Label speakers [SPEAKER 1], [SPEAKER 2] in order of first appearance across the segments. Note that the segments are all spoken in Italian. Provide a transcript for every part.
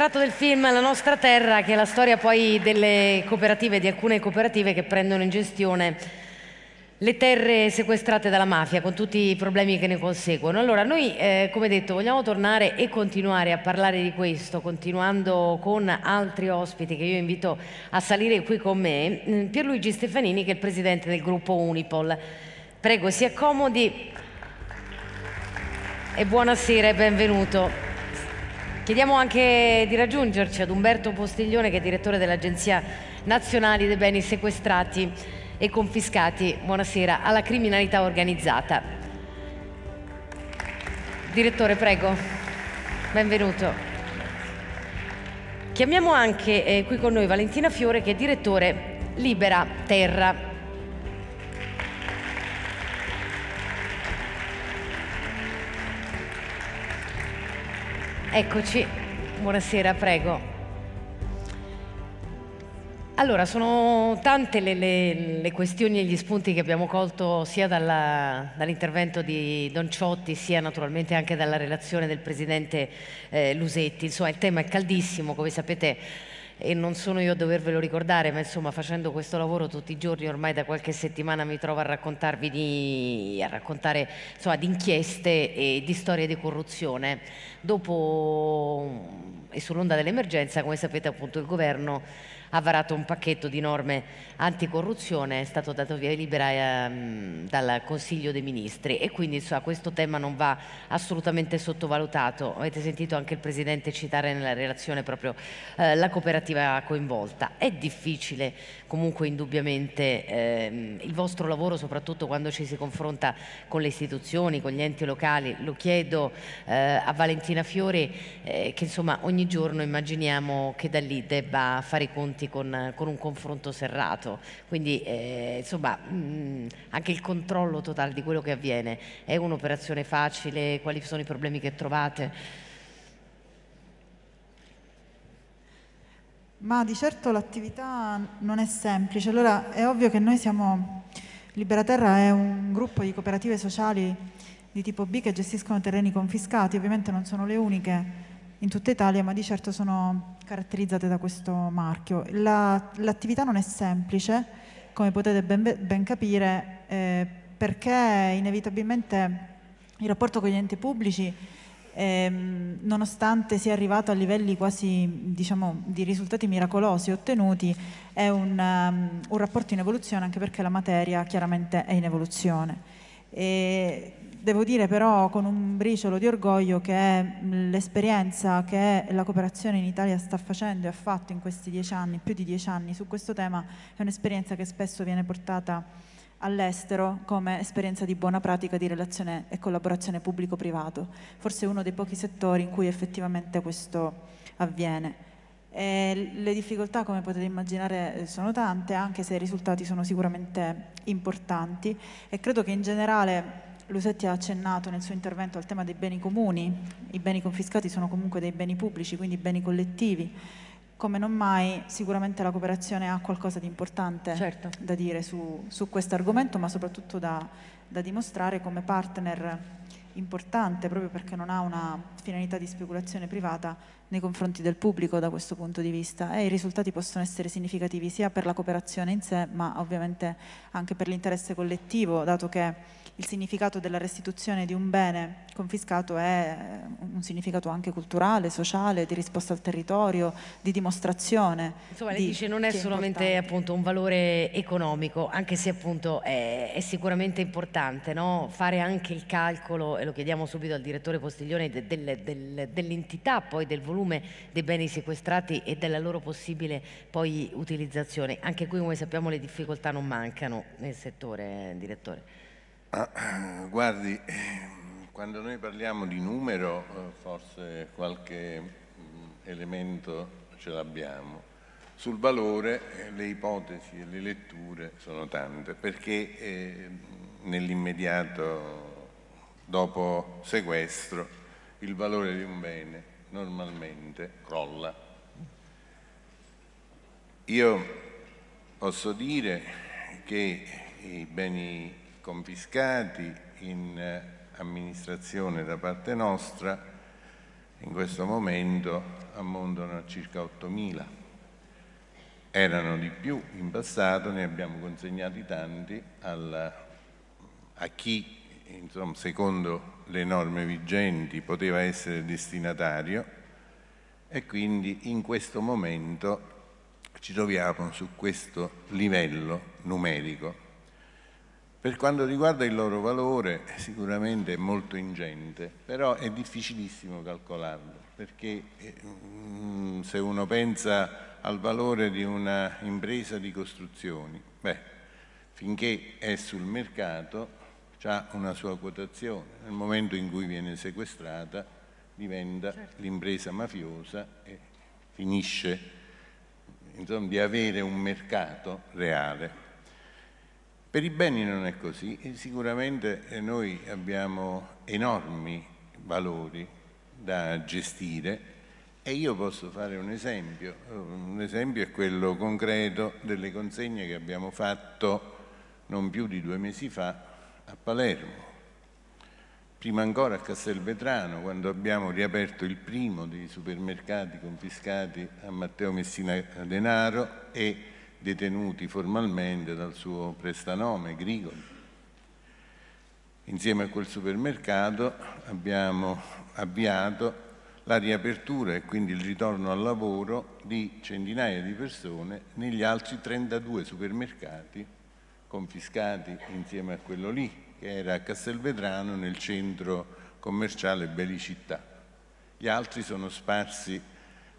[SPEAKER 1] tratto del film La nostra terra, che è la storia poi delle cooperative, di alcune cooperative che prendono in gestione le terre sequestrate dalla mafia, con tutti i problemi che ne conseguono. Allora, noi, eh, come detto, vogliamo tornare e continuare a parlare di questo, continuando con altri ospiti che io invito a salire qui con me, mm, Pierluigi Stefanini, che è il presidente del gruppo Unipol. Prego, si accomodi e buonasera e benvenuto. Chiediamo anche di raggiungerci ad Umberto Postiglione che è direttore dell'Agenzia Nazionale dei Beni Sequestrati e Confiscati, buonasera, alla criminalità organizzata. Direttore, prego, benvenuto. Chiamiamo anche eh, qui con noi Valentina Fiore che è direttore Libera Terra. Eccoci, buonasera, prego. Allora, sono tante le, le, le questioni e gli spunti che abbiamo colto sia dall'intervento di Don Ciotti sia naturalmente anche dalla relazione del Presidente eh, Lusetti. Insomma, il tema è caldissimo, come sapete e non sono io a dovervelo ricordare, ma insomma facendo questo lavoro tutti i giorni ormai da qualche settimana mi trovo a raccontarvi di, a raccontare, insomma, di inchieste e di storie di corruzione. Dopo mm, e sull'onda dell'emergenza, come sapete appunto il governo ha varato un pacchetto di norme anticorruzione, è stato dato via libera ehm, dal Consiglio dei Ministri e quindi insomma, questo tema non va assolutamente sottovalutato. Avete sentito anche il Presidente citare nella relazione proprio eh, la cooperativa coinvolta. È difficile comunque indubbiamente ehm, il vostro lavoro, soprattutto quando ci si confronta con le istituzioni, con gli enti locali. Lo chiedo eh, a Valentina Fiori eh, che insomma ogni giorno immaginiamo che da lì debba fare i conti con, con un confronto serrato. Quindi eh, insomma mh, mm, anche il controllo totale di quello che avviene è un'operazione facile? Quali sono i problemi che trovate?
[SPEAKER 2] Ma di certo l'attività non è semplice, allora è ovvio che noi siamo, Libera Terra è un gruppo di cooperative sociali di tipo B che gestiscono terreni confiscati, ovviamente non sono le uniche in tutta Italia, ma di certo sono caratterizzate da questo marchio. La, l'attività non è semplice, come potete ben, ben capire, eh, perché inevitabilmente il rapporto con gli enti pubblici ehm, nonostante sia arrivato a livelli quasi diciamo, di risultati miracolosi ottenuti, è un, um, un, rapporto in evoluzione anche perché la materia chiaramente è in evoluzione. E devo dire però con un briciolo di orgoglio che l'esperienza che la cooperazione in Italia sta facendo e ha fatto in questi dieci anni, più di dieci anni su questo tema, è un'esperienza che spesso viene portata all'estero come esperienza di buona pratica di relazione e collaborazione pubblico-privato. Forse è uno dei pochi settori in cui effettivamente questo avviene. E le difficoltà, come potete immaginare, sono tante, anche se i risultati sono sicuramente importanti e credo che in generale Lusetti ha accennato nel suo intervento al tema dei beni comuni, i beni confiscati sono comunque dei beni pubblici, quindi beni collettivi come non mai sicuramente la cooperazione ha qualcosa di importante certo. da dire su, su questo argomento, ma soprattutto da, da dimostrare come partner importante proprio perché non ha una finalità di speculazione privata nei confronti del pubblico da questo punto di vista e i risultati possono essere significativi sia per la cooperazione in sé ma ovviamente anche per l'interesse collettivo dato che il significato della restituzione di un bene confiscato è eh, un significato anche culturale, sociale, di risposta al territorio, di dimostrazione. Insomma lei di dice non è solamente appunto, un valore economico
[SPEAKER 1] anche se appunto è, è sicuramente importante no? fare anche il calcolo e lo chiediamo subito al direttore Postiglione, de, de, de, dell'entità poi del volume dei beni sequestrati e della loro possibile poi utilizzazione. Anche qui come sappiamo le difficoltà non mancano nel settore, eh, direttore. Ah,
[SPEAKER 3] guardi, quando noi parliamo di numero forse qualche mm, elemento ce l'abbiamo. Sul valore eh, le ipotesi e le letture sono tante, perché eh, nell'immediato dopo sequestro, il valore di un bene normalmente crolla. Io posso dire che i beni confiscati in eh, amministrazione da parte nostra in questo momento ammontano a circa 8.000. Erano di più in passato, ne abbiamo consegnati tanti alla, a chi insomma, secondo le norme vigenti poteva essere destinatario e quindi in questo momento ci troviamo su questo livello numerico. Per quanto riguarda il loro valore sicuramente è molto ingente, però è difficilissimo calcolarlo, perché eh, mm, se uno pensa al valore di una impresa di costruzioni, beh, finché è sul mercato ha una sua quotazione. Nel momento in cui viene sequestrata diventa certo. l'impresa mafiosa e finisce insomma, di avere un mercato reale. Per i beni non è così e sicuramente eh, noi abbiamo enormi valori da gestire e io posso fare un esempio, un esempio è quello concreto delle consegne che abbiamo fatto non più di due mesi fa a Palermo, prima ancora a Castelvetrano, quando abbiamo riaperto il primo dei supermercati confiscati a Matteo Messina Denaro e detenuti formalmente dal suo prestanome Grigoli. Insieme a quel supermercato abbiamo avviato la riapertura e quindi il ritorno al lavoro di centinaia di persone negli altri 32 supermercati confiscati insieme a quello lì, che era a Castelvetrano nel centro commerciale Belicità. Gli altri sono sparsi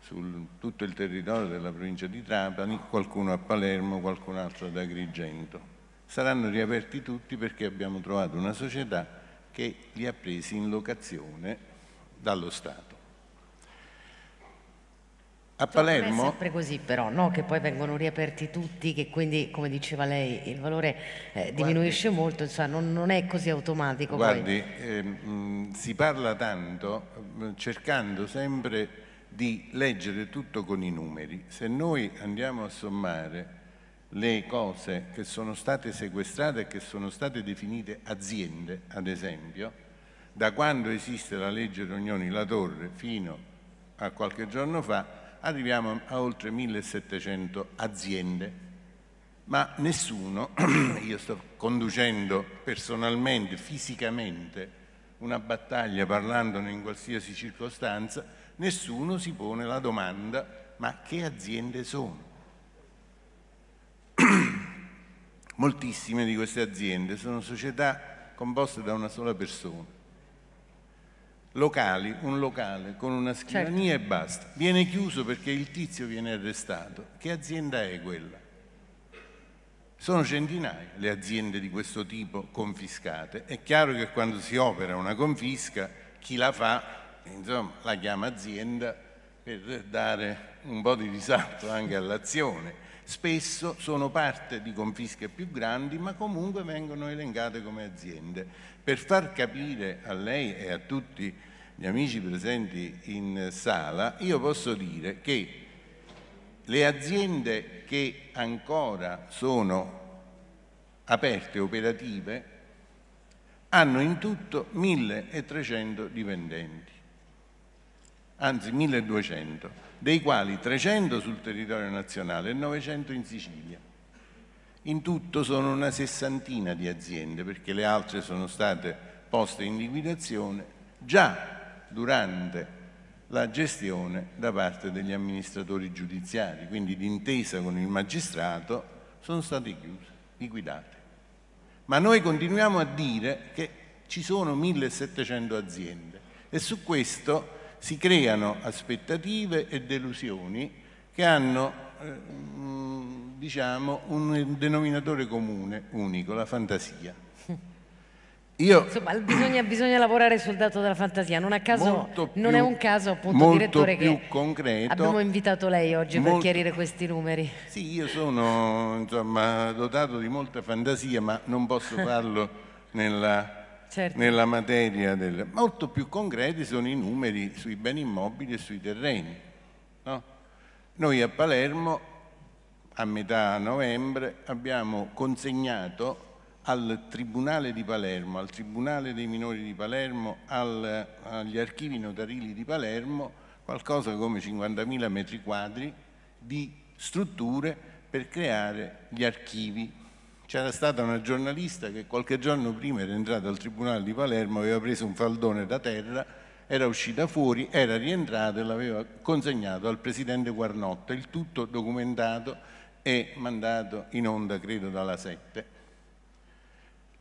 [SPEAKER 3] su tutto il territorio della provincia di Trapani, qualcuno a Palermo, qualcun altro ad Agrigento. Saranno riaperti tutti perché abbiamo trovato una società che li ha presi in locazione dallo Stato.
[SPEAKER 1] A Palermo? Non è sempre così però, no? che poi vengono riaperti tutti, che quindi, come diceva lei, il valore eh, diminuisce guardi, molto, insomma, non, non, è così automatico. Guardi,
[SPEAKER 3] eh, mh, si parla tanto cercando sempre di leggere tutto con i numeri. Se noi andiamo a sommare le cose che sono state sequestrate e che sono state definite aziende, ad esempio, da quando esiste la legge Rognoni-La Torre fino a qualche giorno fa, arriviamo a oltre 1700 aziende, ma nessuno, io sto conducendo personalmente, fisicamente, una battaglia parlandone in qualsiasi circostanza, nessuno si pone la domanda ma che aziende sono? Moltissime di queste aziende sono società composte da una sola persona, locali, un locale con una scrivania certo. e basta. Viene chiuso perché il tizio viene arrestato. Che azienda è quella? Sono centinaia le aziende di questo tipo confiscate. È chiaro che quando si opera una confisca, chi la fa, insomma, la chiama azienda per dare un po' di risalto anche all'azione spesso sono parte di confische più grandi, ma comunque vengono elencate come aziende. Per far capire a lei e a tutti gli amici presenti in sala, io posso dire che le aziende che ancora sono aperte, operative, hanno in tutto 1300 dipendenti, anzi 1200 dei quali 300 sul territorio nazionale e 900 in Sicilia. In tutto sono una sessantina di aziende, perché le altre sono state poste in liquidazione già durante la gestione da parte degli amministratori giudiziari, quindi d'intesa con il magistrato sono state chiuse, liquidate. Ma noi continuiamo a dire che ci sono 1700 aziende e su questo si creano aspettative e delusioni che hanno eh, mm, diciamo, un denominatore comune, unico, la fantasia. Io, Insomma,
[SPEAKER 1] bisogna, bisogna, lavorare sul dato della fantasia, non, caso, non è un caso appunto direttore che
[SPEAKER 3] concreto, abbiamo
[SPEAKER 1] invitato lei oggi molto, per chiarire questi numeri.
[SPEAKER 3] Sì, io sono insomma, dotato di molta fantasia ma non posso farlo nella certo. nella materia del... Molto più concreti sono i numeri sui beni immobili e sui terreni. No? Noi a Palermo a metà novembre abbiamo consegnato al Tribunale di Palermo, al Tribunale dei minori di Palermo, al, agli archivi notarili di Palermo qualcosa come 50.000 metri quadri di strutture per creare gli archivi c'era stata una giornalista che qualche giorno prima era entrata al Tribunale di Palermo, aveva preso un faldone da terra, era uscita fuori, era rientrata e l'aveva consegnato al Presidente Guarnotta, il tutto documentato e mandato in onda, credo, dalla Sette.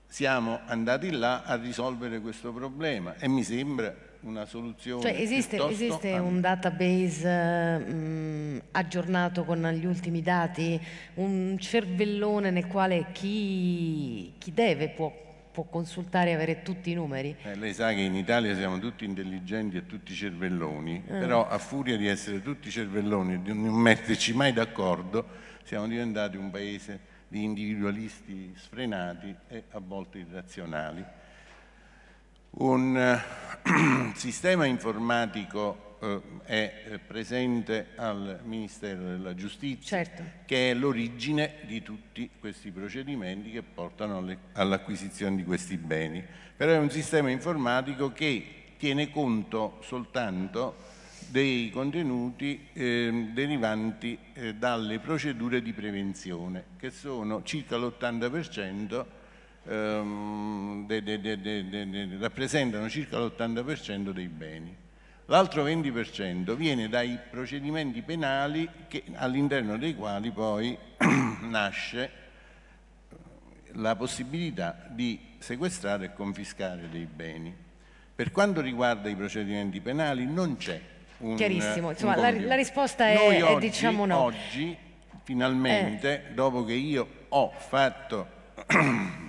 [SPEAKER 3] siamo andati là a risolvere questo problema e mi sembra una soluzione. Cioè esiste, esiste un
[SPEAKER 1] database mh, mm, aggiornato con gli ultimi dati, un cervellone nel quale chi, chi deve può, può, consultare e avere tutti i numeri?
[SPEAKER 3] Eh, lei sa che in Italia siamo tutti intelligenti e tutti cervelloni, mm. però a furia di essere tutti cervelloni e di non metterci mai d'accordo siamo diventati un paese di individualisti sfrenati e a volte irrazionali. Un eh, sistema informatico eh, è eh, presente al Ministero della Giustizia certo. che è l'origine di tutti questi procedimenti che portano all'acquisizione di questi beni. Però è un sistema informatico che tiene conto soltanto dei contenuti eh, derivanti eh, dalle procedure di prevenzione che sono circa l'80% ehm, de, de, de, rappresentano circa l'80% dei beni. L'altro 20% viene dai procedimenti penali che, all'interno dei quali poi nasce eh, la possibilità di sequestrare e confiscare dei beni. Per quanto riguarda i procedimenti penali non c'è un... Chiarissimo, insomma la, la, risposta è, Noi oggi, diciamo no. Oggi, finalmente, eh. dopo che io ho fatto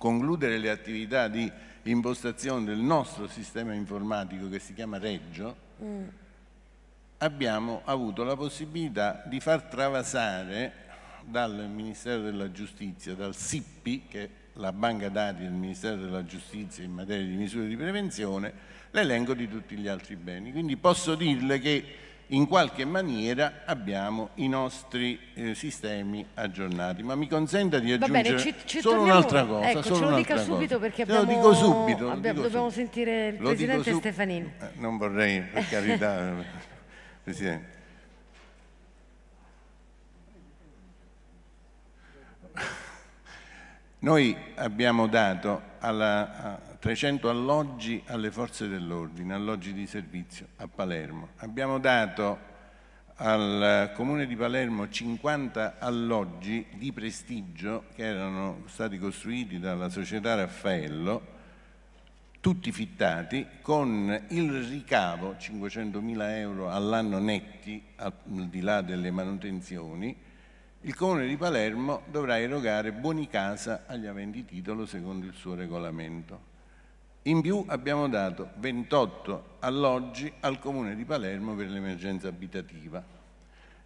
[SPEAKER 3] concludere le attività di impostazione del nostro sistema informatico che si chiama Reggio, mm. abbiamo avuto la possibilità di far travasare dal Ministero della Giustizia, dal SIPPI, che è la banca dati del Ministero della Giustizia in materia di misure di prevenzione, l'elenco di tutti gli altri beni. Quindi posso dirle che in qualche maniera abbiamo i nostri eh, sistemi aggiornati. Ma mi consenta di aggiungere bene, ci, ci solo un'altra cosa. Ecco, ce lo dica cosa. subito perché abbiamo, lo dico subito, lo abbiamo, dico dobbiamo subito. sentire il lo Presidente Stefanini. Eh, non vorrei, per carità, Presidente. Noi abbiamo dato alla, 300 alloggi alle forze dell'ordine, alloggi di servizio a Palermo. Abbiamo dato al comune di Palermo 50 alloggi di prestigio che erano stati costruiti dalla società Raffaello, tutti fittati con il ricavo 500.000 euro all'anno netti al di là delle manutenzioni il comune di Palermo dovrà erogare buoni casa agli aventi titolo secondo il suo regolamento in più abbiamo dato 28 alloggi al Comune di Palermo per l'emergenza abitativa.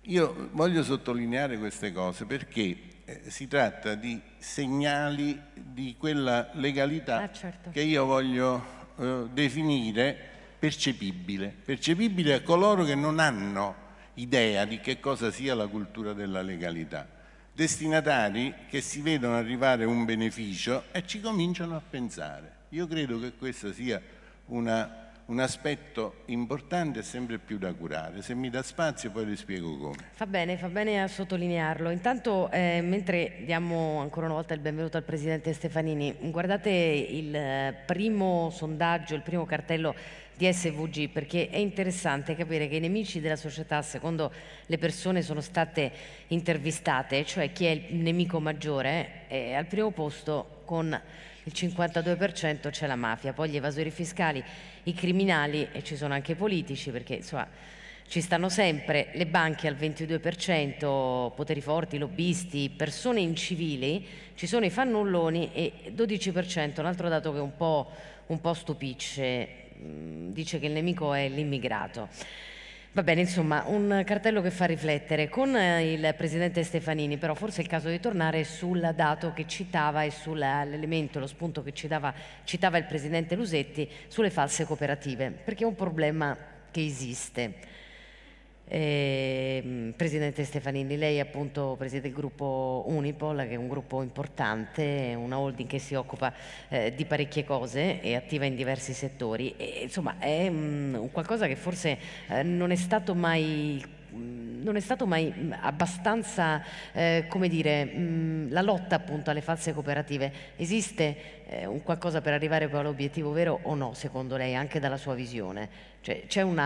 [SPEAKER 3] Io voglio sottolineare queste cose perché eh, si tratta di segnali di quella legalità ah, certo. che io voglio eh, definire percepibile, percepibile a coloro che non hanno idea di che cosa sia la cultura della legalità, destinatari che si vedono arrivare un beneficio e ci cominciano a pensare. Io credo che questo sia una, un aspetto importante e sempre più da curare. Se mi dà spazio poi vi spiego come.
[SPEAKER 1] Fa bene, fa bene a sottolinearlo. Intanto, eh, mentre diamo ancora una volta il benvenuto al Presidente Stefanini, guardate il eh, primo sondaggio, il primo cartello di SVG perché è interessante capire che i nemici della società secondo le persone sono state intervistate, cioè chi è il nemico maggiore, eh, è al primo posto con il 52% c'è la mafia, poi gli evasori fiscali, i criminali e ci sono anche i politici perché insomma ci stanno sempre le banche al 22%, poteri forti, lobbisti, persone incivili, ci sono i fannulloni e 12%, un altro dato che un po', un po stupisce, mm, dice che il nemico è l'immigrato. Va bene, insomma, un cartello che fa riflettere. Con eh, il presidente Stefanini, però, forse è il caso di tornare sul dato che citava e sull'elemento, lo spunto che citava, citava il presidente Lusetti sulle false cooperative, perché è un problema che esiste. Eh, Presidente Stefanini, lei appunto preside il gruppo Unipol, che è un gruppo importante, una holding che si occupa eh, di parecchie cose e attiva in diversi settori. E, insomma, è mh, mm, qualcosa che forse eh, non è stato mai mm, non è stato mai mm, abbastanza, eh, come dire, mh, la lotta appunto alle false cooperative. Esiste eh, un qualcosa per arrivare poi all'obiettivo vero o no, secondo lei, anche dalla sua visione? Cioè, c'è un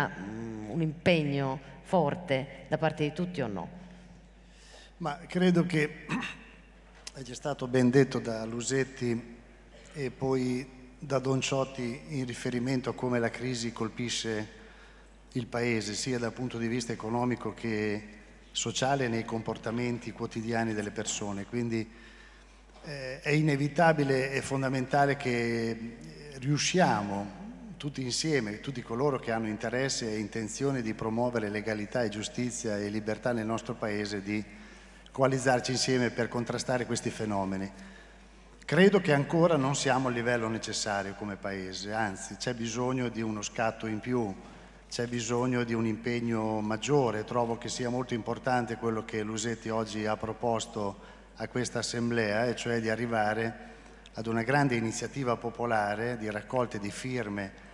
[SPEAKER 1] impegno forte da parte di tutti o no? Ma credo che
[SPEAKER 4] è già stato ben detto da Lusetti e poi da Don Ciotti in riferimento a come la crisi colpisce il Paese, sia dal punto di vista economico che sociale nei comportamenti quotidiani delle persone. Quindi eh, è inevitabile e fondamentale che riusciamo tutti insieme, tutti coloro che hanno interesse e intenzione di promuovere legalità e giustizia e libertà nel nostro Paese, di coalizzarci insieme per contrastare questi fenomeni. Credo che ancora non siamo al livello necessario come Paese, anzi c'è bisogno di uno scatto in più, c'è bisogno di un impegno maggiore. Trovo che sia molto importante quello che Lusetti oggi ha proposto a questa Assemblea, e cioè di arrivare ad una grande iniziativa popolare di raccolte di firme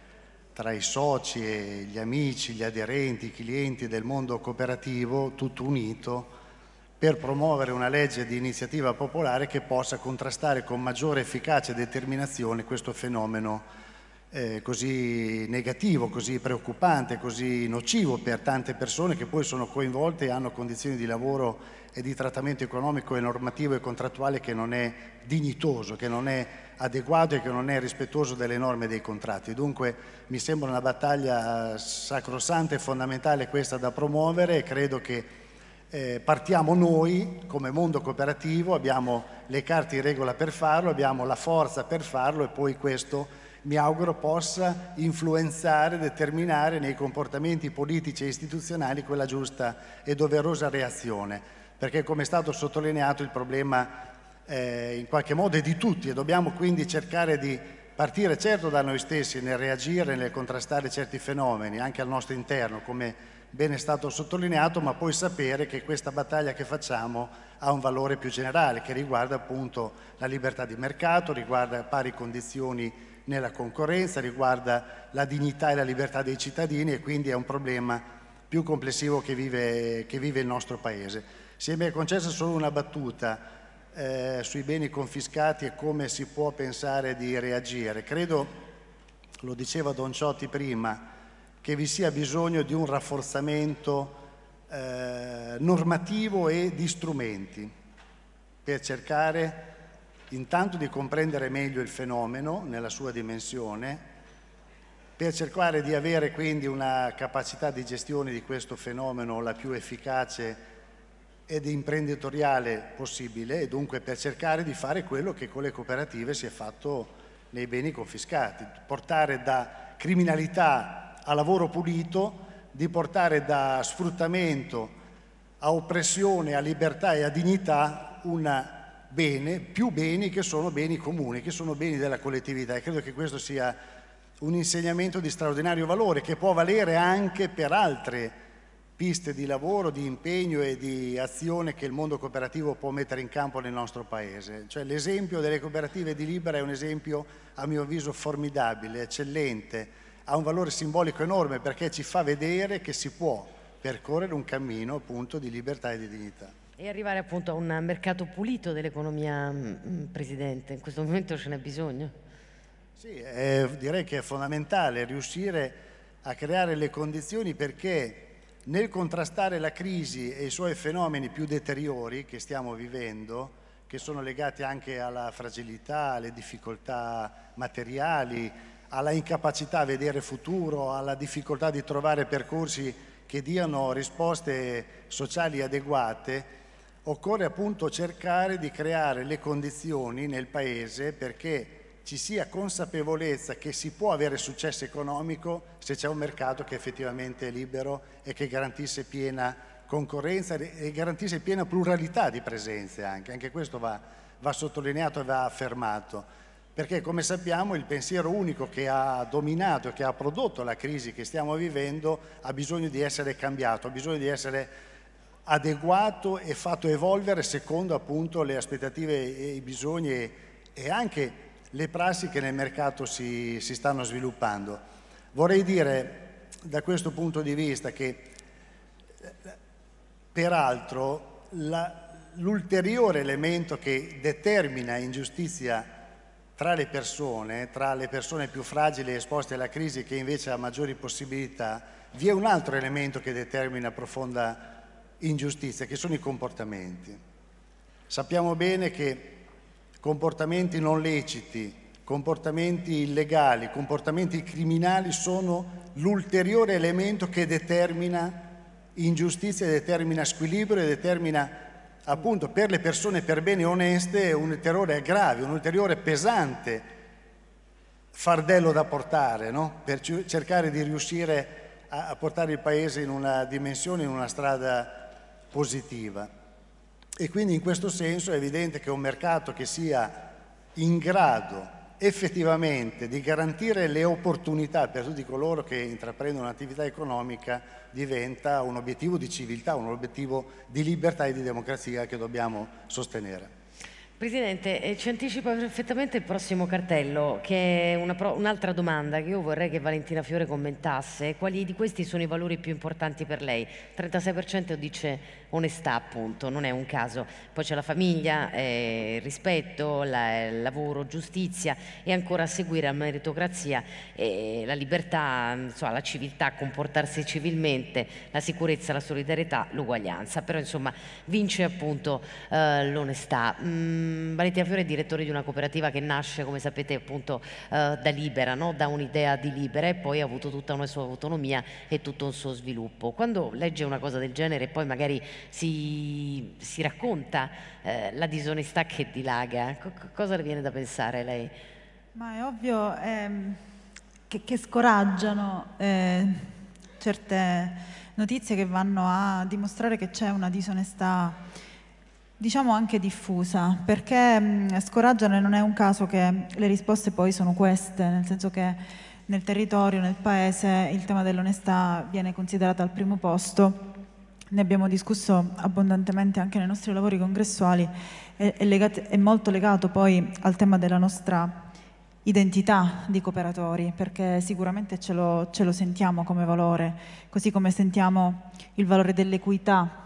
[SPEAKER 4] tra i soci, e gli amici, gli aderenti, i clienti del mondo cooperativo, tutto unito, per promuovere una legge di iniziativa popolare che possa contrastare con maggiore efficacia e determinazione questo fenomeno eh, così negativo, così preoccupante, così nocivo per tante persone che poi sono coinvolte e hanno condizioni di lavoro e di trattamento economico e normativo e contrattuale che non è dignitoso, che non è adeguato e che non è rispettoso delle norme dei contratti. Dunque mi sembra una battaglia sacrosanta e fondamentale questa da promuovere e credo che eh, partiamo noi come mondo cooperativo, abbiamo le carte in regola per farlo, abbiamo la forza per farlo e poi questo mi auguro possa influenzare, determinare nei comportamenti politici e istituzionali quella giusta e doverosa reazione, perché come è stato sottolineato il problema eh, in qualche modo è di tutti e dobbiamo quindi cercare di partire certo da noi stessi nel reagire, nel contrastare certi fenomeni, anche al nostro interno, come bene è stato sottolineato, ma poi sapere che questa battaglia che facciamo ha un valore più generale, che riguarda appunto la libertà di mercato, riguarda pari condizioni nella concorrenza, riguarda la dignità e la libertà dei cittadini e quindi è un problema più complessivo che vive, che vive il nostro Paese. Se mi è concessa solo una battuta eh, sui beni confiscati e come si può pensare di reagire, credo, lo diceva Don Ciotti prima, che vi sia bisogno di un rafforzamento eh, normativo e di strumenti per cercare intanto di comprendere meglio il fenomeno nella sua dimensione, per cercare di avere quindi una capacità di gestione di questo fenomeno la più efficace ed imprenditoriale possibile e dunque per cercare di fare quello che con le cooperative si è fatto nei beni confiscati, portare da criminalità a lavoro pulito, di portare da sfruttamento a oppressione, a libertà e a dignità una bene, più beni che sono beni comuni, che sono beni della collettività e credo che questo sia un insegnamento di straordinario valore che può valere anche per altre piste di lavoro, di impegno e di azione che il mondo cooperativo può mettere in campo nel nostro paese. Cioè, l'esempio delle cooperative di Libera è un esempio a mio avviso formidabile, eccellente, ha un valore simbolico enorme perché ci fa vedere che si può percorrere un cammino appunto di libertà e di dignità.
[SPEAKER 1] E arrivare appunto a un mercato pulito dell'economia, mm, mm, Presidente, in questo momento ce n'è bisogno? Sì,
[SPEAKER 4] eh, direi che è fondamentale riuscire a creare le condizioni perché nel contrastare la crisi e i suoi fenomeni più deteriori che stiamo vivendo, che sono legati anche alla fragilità, alle difficoltà materiali, alla incapacità a vedere futuro, alla difficoltà di trovare percorsi che diano risposte sociali adeguate, occorre appunto cercare di creare le condizioni nel Paese perché ci sia consapevolezza che si può avere successo economico se c'è un mercato che effettivamente è libero e che garantisce piena concorrenza e garantisse piena pluralità di presenze anche, anche questo va, va sottolineato e va affermato, perché come sappiamo il pensiero unico che ha dominato e che ha prodotto la crisi che stiamo vivendo ha bisogno di essere cambiato, ha bisogno di essere adeguato e fatto evolvere secondo appunto le aspettative e i bisogni e, anche le prassi che nel mercato si, si stanno sviluppando. Vorrei dire da questo punto di vista che peraltro l'ulteriore elemento che determina ingiustizia tra le persone, tra le persone più fragili e esposte alla crisi che invece ha maggiori possibilità, vi è un altro elemento che determina profonda ingiustizia, che sono i comportamenti. Sappiamo bene che comportamenti non leciti, comportamenti illegali, comportamenti criminali sono l'ulteriore elemento che determina ingiustizia, determina squilibrio e determina appunto per le persone per bene oneste un ulteriore grave, un ulteriore pesante fardello da portare, no? per cercare di riuscire a portare il Paese in una dimensione, in una strada positiva. E quindi in questo senso è evidente che un mercato che sia in grado effettivamente di garantire le opportunità per tutti coloro che intraprendono un'attività economica diventa un obiettivo di civiltà, un obiettivo di libertà e di democrazia che dobbiamo sostenere.
[SPEAKER 1] Presidente, eh, ci anticipa perfettamente il prossimo cartello, che è un'altra domanda che io vorrei che Valentina Fiore commentasse. Quali di questi sono i valori più importanti per lei? Il 36% dice onestà appunto, non è un caso. Poi c'è la famiglia, eh, rispetto, la, il lavoro, giustizia e ancora seguire la meritocrazia, eh, la libertà, insomma, la civiltà, comportarsi civilmente, la sicurezza, la solidarietà, l'uguaglianza. Però insomma vince appunto eh, l'onestà. Mm, Valentina Fiore è direttore di una cooperativa che nasce come sapete appunto eh, da Libera, no? da un'idea di Libera e poi ha avuto tutta una sua autonomia e tutto un suo sviluppo. Quando legge una cosa del genere e poi magari si, si racconta eh, la disonestà che dilaga. C- cosa le viene da pensare lei?
[SPEAKER 2] Ma è ovvio ehm, che, che, scoraggiano eh, certe notizie che vanno a dimostrare che c'è una disonestà diciamo anche diffusa, perché mh, mm, scoraggiano e non è un caso che le risposte poi sono queste, nel senso che nel territorio, nel paese, il tema dell'onestà viene considerato al primo posto ne abbiamo discusso abbondantemente anche nei nostri lavori congressuali, è, è, legato, è molto legato poi al tema della nostra identità di cooperatori, perché sicuramente ce lo, ce lo, sentiamo come valore, così come sentiamo il valore dell'equità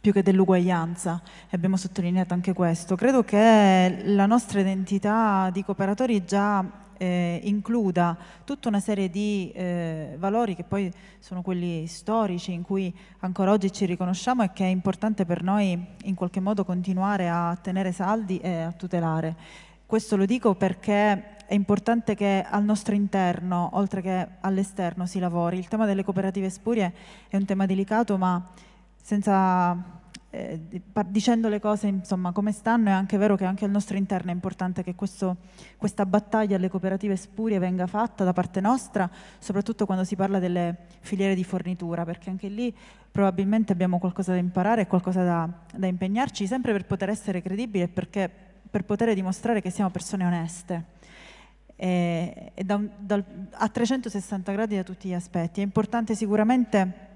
[SPEAKER 2] più che dell'uguaglianza, e abbiamo sottolineato anche questo. Credo che la nostra identità di cooperatori già eh, includa tutta una serie di eh, valori che poi sono quelli storici in cui ancora oggi ci riconosciamo e che è importante per noi in qualche modo continuare a tenere saldi e a tutelare. Questo lo dico perché è importante che al nostro interno, oltre che all'esterno, si lavori. Il tema delle cooperative spurie è un tema delicato, ma senza eh, dicendo le cose insomma, come stanno, è anche vero che anche al nostro interno è importante che questo, questa battaglia alle cooperative spurie venga fatta da parte nostra, soprattutto quando si parla delle filiere di fornitura, perché anche lì probabilmente abbiamo qualcosa da imparare e qualcosa da, da impegnarci, sempre per poter essere credibili e perché, per poter dimostrare che siamo persone oneste. E, e da, da, a 360 gradi da tutti gli aspetti. È importante sicuramente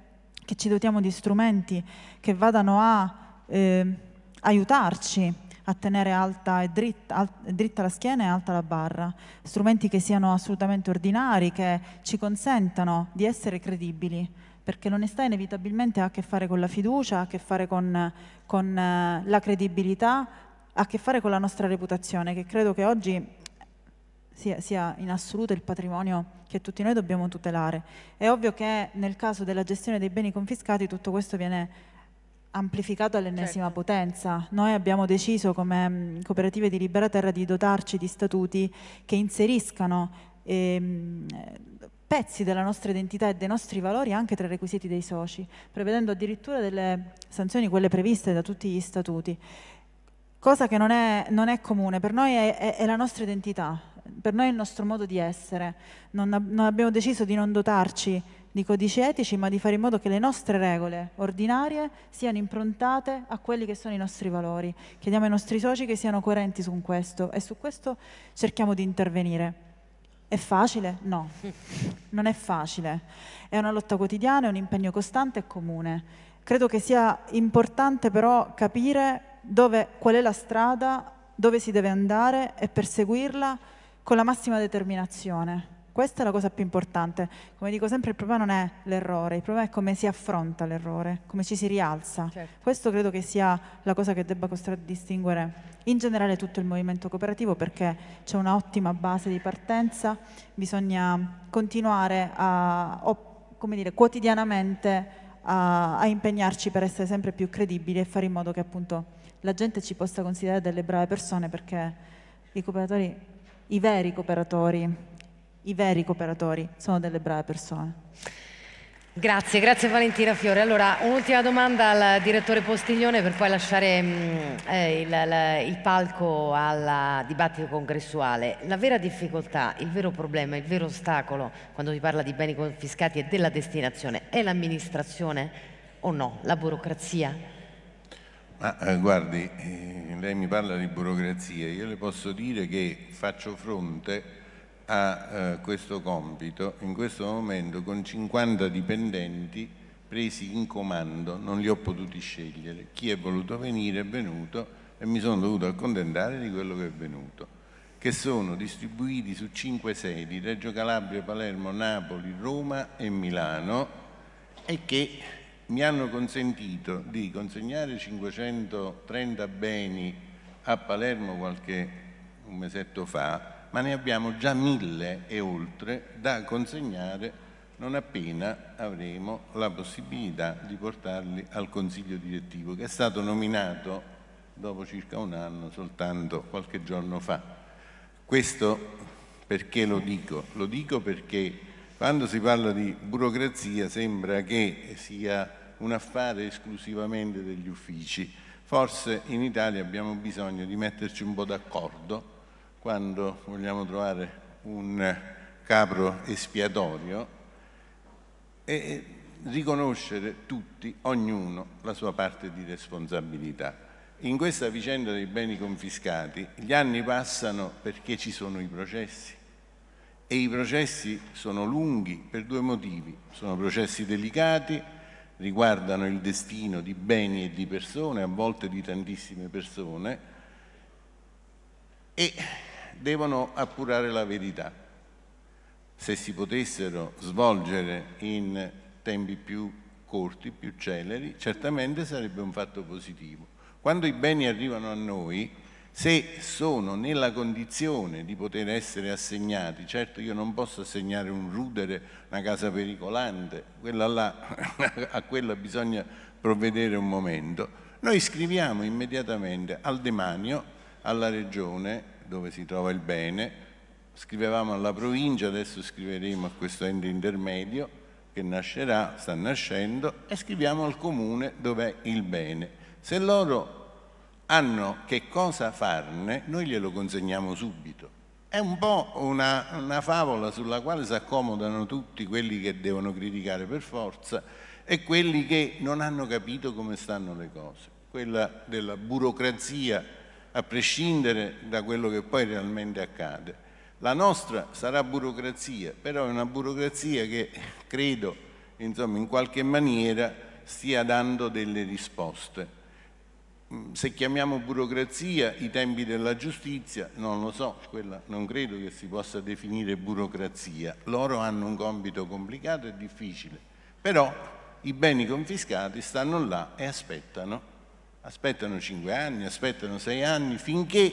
[SPEAKER 2] che ci dotiamo di strumenti che vadano a eh, aiutarci a tenere alta, e dritta, al, dritta la schiena e alta la barra, strumenti che siano assolutamente ordinari, che ci consentano di essere credibili, perché l'onestà inevitabilmente ha a che fare con la fiducia, ha a che fare con, con eh, la credibilità, ha a che fare con la nostra reputazione, che credo che oggi sia, sia in assoluto il patrimonio che tutti noi dobbiamo tutelare. È ovvio che nel caso della gestione dei beni confiscati tutto questo viene amplificato all'ennesima certo. potenza. Noi abbiamo deciso come mm, cooperative di Libera Terra di dotarci di statuti che inseriscano ehm, pezzi della nostra identità e dei nostri valori anche tra i requisiti dei soci, prevedendo addirittura delle sanzioni, quelle previste da tutti gli statuti. Cosa che non è, non è comune, per noi è, è, è la nostra identità, per noi è il nostro modo di essere. Non, non abbiamo deciso di non dotarci di codici etici, ma di fare in modo che le nostre regole ordinarie siano improntate a quelli che sono i nostri valori. Chiediamo ai nostri soci che siano coerenti su questo e su questo cerchiamo di intervenire. È facile? No, non è facile. È una lotta quotidiana, è un impegno costante e comune. Credo che sia importante però capire dove, qual è la strada, dove si deve andare e perseguirla con la massima determinazione. Questa è la cosa più importante. Come dico sempre, il problema non è l'errore, il problema è come si affronta l'errore, come ci si rialza. Certo. Questo credo che sia la cosa che debba contraddistinguere in generale tutto il movimento cooperativo perché c'è un'ottima base di partenza, bisogna continuare a, come dire, quotidianamente a, a impegnarci per essere sempre più credibili e fare in modo che appunto la gente ci possa considerare delle brave persone perché i cooperatori i veri cooperatori, i veri cooperatori sono delle brave persone. Grazie, grazie Valentina Fiore. Allora, un'ultima domanda
[SPEAKER 1] al direttore Postiglione per poi lasciare mh, mm, eh, il, il, il, palco al dibattito congressuale. La vera difficoltà, il vero problema, il vero ostacolo quando si parla di beni confiscati e della destinazione è l'amministrazione o no? La burocrazia?
[SPEAKER 3] Ma eh, guardi, eh, lei mi parla di burocrazia, io le posso dire che faccio fronte a eh, questo compito in questo momento con 50 dipendenti presi in comando, non li ho potuti scegliere, chi è voluto venire è venuto e mi sono dovuto accontentare di quello che è venuto, che sono distribuiti su 5 sedi, Reggio Calabria, Palermo, Napoli, Roma e Milano e che mi hanno consentito di consegnare 530 beni a Palermo qualche un mesetto fa, ma ne abbiamo già mille e oltre da consegnare non appena avremo la possibilità di portarli al Consiglio direttivo che è stato nominato dopo circa un anno, soltanto qualche giorno fa. Questo perché lo dico? Lo dico perché quando si parla di burocrazia sembra che sia un affare esclusivamente degli uffici. Forse in Italia abbiamo bisogno di metterci un po' d'accordo quando vogliamo trovare un capro espiatorio e riconoscere tutti, ognuno, la sua parte di responsabilità. In questa vicenda dei beni confiscati gli anni passano perché ci sono i processi, e i processi sono lunghi per due motivi, sono processi delicati, riguardano il destino di beni e di persone, a volte di tantissime persone, e devono appurare la verità. Se si potessero svolgere in tempi più corti, più celeri, certamente sarebbe un fatto positivo. Quando i beni arrivano a noi, se sono nella condizione di poter essere assegnati, certo io non posso assegnare un rudere, una casa pericolante, quella là, a quella bisogna provvedere un momento, noi scriviamo immediatamente al demanio, alla regione dove si trova il bene, scrivevamo alla provincia, adesso scriveremo a questo ente intermedio che nascerà, sta nascendo, e scriviamo al comune dove è il bene. Se loro hanno che cosa farne, noi glielo consegniamo subito. È un po' una, una favola sulla quale si accomodano tutti quelli che devono criticare per forza e quelli che non hanno capito come stanno le cose. Quella della burocrazia, a prescindere da quello che poi realmente accade. La nostra sarà burocrazia, però è una burocrazia che credo, insomma, in qualche maniera stia dando delle risposte se chiamiamo burocrazia i tempi della giustizia, non lo so, quella non credo che si possa definire burocrazia. Loro hanno un compito complicato e difficile, però i beni confiscati stanno là e aspettano. Aspettano cinque anni, aspettano sei anni, finché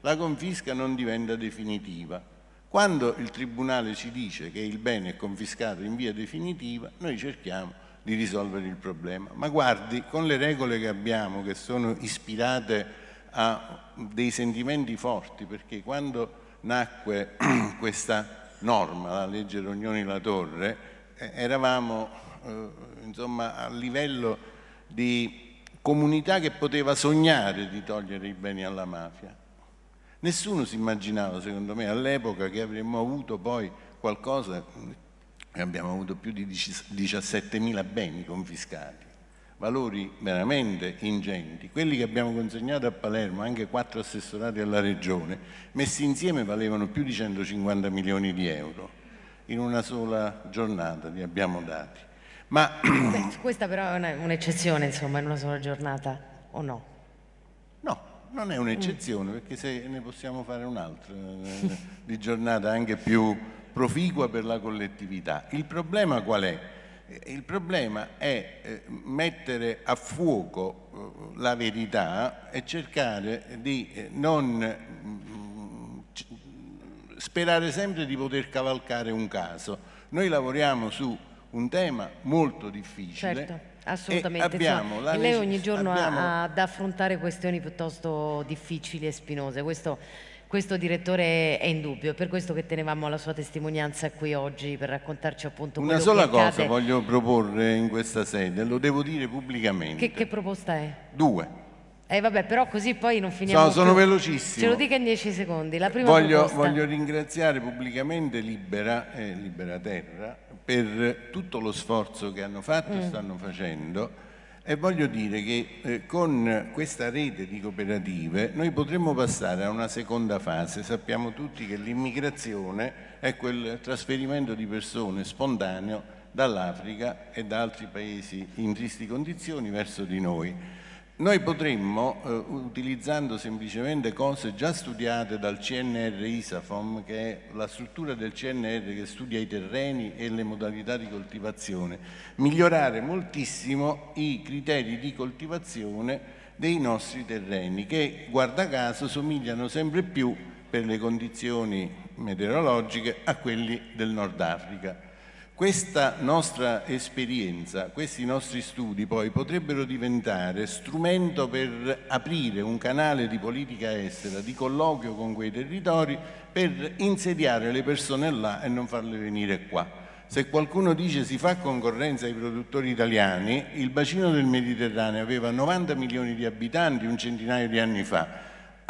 [SPEAKER 3] la confisca non diventa definitiva. Quando il Tribunale ci dice che il bene è confiscato in via definitiva, noi cerchiamo di risolvere il problema. Ma guardi, con le regole che abbiamo, che sono ispirate a dei sentimenti forti, perché quando nacque questa norma, la legge Rognoni-La Torre, eh, eravamo eh, insomma, a livello di comunità che poteva sognare di togliere i beni alla mafia. Nessuno si immaginava, secondo me, all'epoca che avremmo avuto poi qualcosa abbiamo avuto più di 17.000 beni confiscati, valori veramente ingenti. Quelli che abbiamo consegnato a Palermo, anche quattro assessorati alla regione, messi insieme valevano più di 150 milioni di euro. In una sola giornata li abbiamo dati. Ma...
[SPEAKER 1] Questa però è un'eccezione, insomma, in una sola giornata, o no?
[SPEAKER 3] No, non è un'eccezione, perché se ne possiamo fare un'altra eh, di giornata anche più proficua per la collettività. Il problema qual è? Eh, il problema è eh, mettere a fuoco eh, la verità e cercare di non mm, sperare sempre di poter cavalcare un caso. Noi lavoriamo su un tema molto difficile. Certo.
[SPEAKER 1] Assolutamente. Insomma, lei ogni giorno abbiamo... ha ad affrontare questioni piuttosto difficili e spinose. Questo questo direttore è indubbio, è per questo che tenevamo la sua testimonianza qui oggi per raccontarci appunto Una sola cosa accade.
[SPEAKER 3] voglio proporre in questa sede, lo devo dire pubblicamente. Che,
[SPEAKER 1] che proposta è? Due. Eh vabbè, però così poi non finiamo. No, sono più. velocissimo. Ce lo dica in dieci secondi. La prima voglio, proposta... voglio
[SPEAKER 3] ringraziare pubblicamente Libera e eh, Libera Terra per tutto lo sforzo che hanno fatto e mm. stanno facendo e voglio dire che eh, con questa rete di cooperative noi potremmo passare a una seconda fase. Sappiamo tutti che l'immigrazione è quel trasferimento di persone spontaneo dall'Africa e da altri paesi in tristi condizioni verso di noi. Noi potremmo, eh, utilizzando semplicemente cose già studiate dal CNR ISAFOM, che è la struttura del CNR che studia i terreni e le modalità di coltivazione, migliorare moltissimo i criteri di coltivazione dei nostri terreni, che guarda caso somigliano sempre più per le condizioni meteorologiche a quelli del Nord Africa. Questa nostra esperienza, questi nostri studi poi potrebbero diventare strumento per aprire un canale di politica estera, di colloquio con quei territori, per insediare le persone là e non farle venire qua se qualcuno dice si fa concorrenza ai produttori italiani, il bacino del Mediterraneo aveva 90 milioni di abitanti un centinaio di anni fa,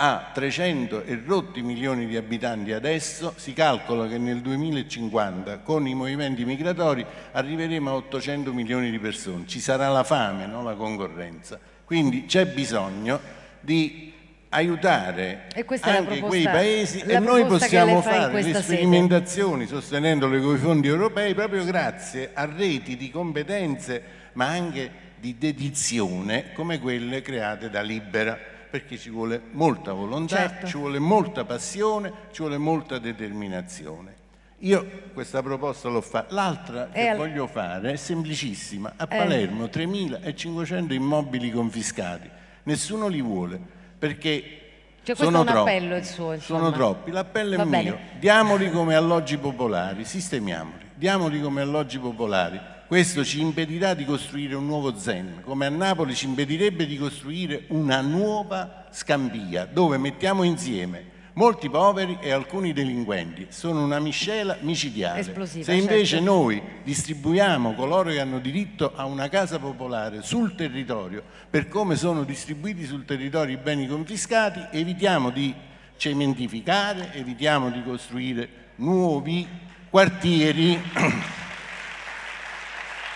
[SPEAKER 3] ha 300 e rotti milioni di abitanti adesso, si calcola che nel 2050 con i movimenti migratori arriveremo a 800 milioni di persone, ci sarà la fame, non la concorrenza. Quindi c'è bisogno di aiutare
[SPEAKER 1] anche quei paesi e noi possiamo fare le
[SPEAKER 3] sperimentazioni sede. sostenendole con i fondi europei proprio grazie a reti di competenze ma anche di dedizione come quelle create da Libera perché ci vuole molta volontà, certo. ci vuole molta passione, ci vuole molta determinazione. Io questa proposta l'ho fatta, l'altra che al... voglio fare è semplicissima, a eh. Palermo 3.500 immobili confiscati, nessuno li vuole perché
[SPEAKER 1] cioè, sono, troppi. Suo, sono troppi. L'appello è Va mio. Bene.
[SPEAKER 3] Diamoli come alloggi popolari, sistemiamoli. Diamoli come alloggi popolari. Questo ci impedirà di costruire un nuovo zen, come a Napoli ci impedirebbe di costruire una nuova scambia, dove mettiamo insieme molti poveri e alcuni delinquenti. Sono una miscela micidiale. Esplosiva, Se invece certo. noi distribuiamo coloro che hanno diritto a una casa popolare sul territorio, per come sono distribuiti sul territorio i beni confiscati, evitiamo di cementificare, evitiamo di costruire nuovi quartieri.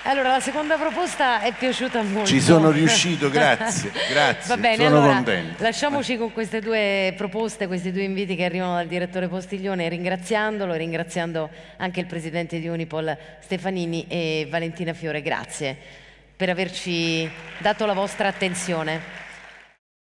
[SPEAKER 1] Allora, la seconda proposta è piaciuta molto. Ci sono riuscito, grazie, grazie. Va bene, sono allora, contento. Lasciamoci con queste due proposte, questi due inviti che arrivano dal direttore Postiglione, ringraziandolo, ringraziando anche il presidente di Unipol Stefanini e Valentina Fiore, grazie per averci dato la vostra attenzione.